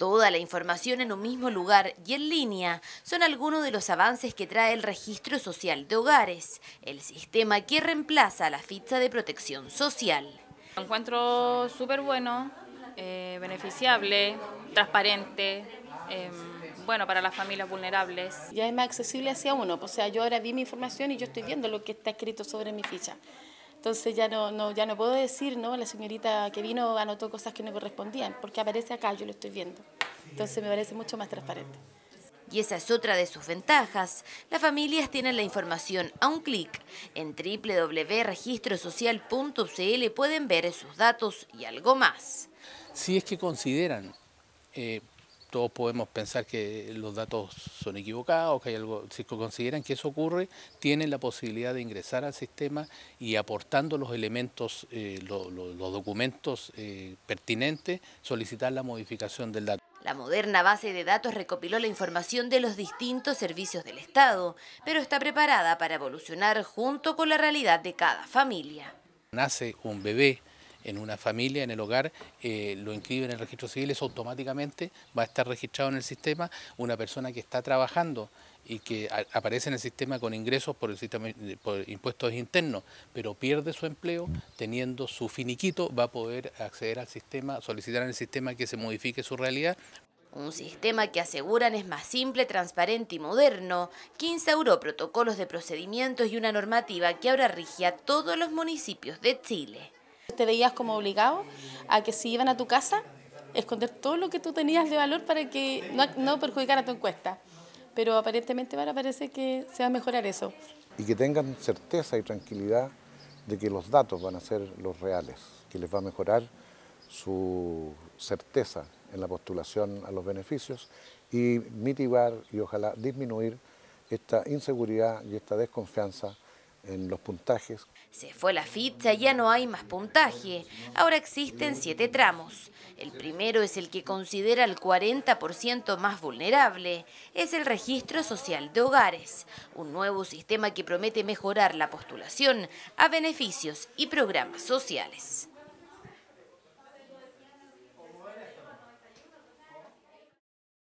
Toda la información en un mismo lugar y en línea son algunos de los avances que trae el Registro Social de Hogares, el sistema que reemplaza la ficha de protección social. Lo encuentro súper bueno, eh, beneficiable, transparente, em, bueno para las familias vulnerables. Ya es más accesible hacia uno, pues, o sea, yo ahora vi mi información y yo estoy viendo lo que está escrito sobre mi ficha. Entonces ya no, no, ya no puedo decir, ¿no? La señorita que vino anotó cosas que no correspondían, porque aparece acá, yo lo estoy viendo. Entonces me parece mucho más transparente. Y esa es otra de sus ventajas. Las familias tienen la información a un clic. En www.registrosocial.cl pueden ver esos datos y algo más. Si es que consideran eh, todos podemos pensar que los datos son equivocados, que hay algo, si consideran que eso ocurre, tienen la posibilidad de ingresar al sistema y aportando los elementos, eh, los documentos eh, pertinentes, solicitar la modificación del dato. La moderna base de datos recopiló la información de los distintos servicios del Estado, pero está preparada para evolucionar junto con la realidad de cada familia. Nace un bebé en una familia, en el hogar, eh, lo inscribe en el registro civil, eso automáticamente va a estar registrado en el sistema. Una persona que está trabajando y que aparece en el sistema con ingresos por, el por impuestos internos, pero pierde su empleo, teniendo su finiquito, va a poder acceder al sistema, solicitar en el sistema que se modifique su realidad. Un sistema que aseguran es más simple, transparente y moderno, que instauró protocolos de procedimientos y una normativa que ahora rige a todos los municipios de Chile te veías como obligado a que si iban a tu casa, esconder todo lo que tú tenías de valor para que no, no perjudicara tu encuesta. Pero aparentemente ahora parece que se va a mejorar eso. Y que tengan certeza y tranquilidad de que los datos van a ser los reales, que les va a mejorar su certeza en la postulación a los beneficios y mitigar y ojalá disminuir esta inseguridad y esta desconfianza en los puntajes. Se fue la ficha, ya no hay más puntaje. Ahora existen siete tramos. El primero es el que considera el 40% más vulnerable. Es el registro social de hogares, un nuevo sistema que promete mejorar la postulación a beneficios y programas sociales.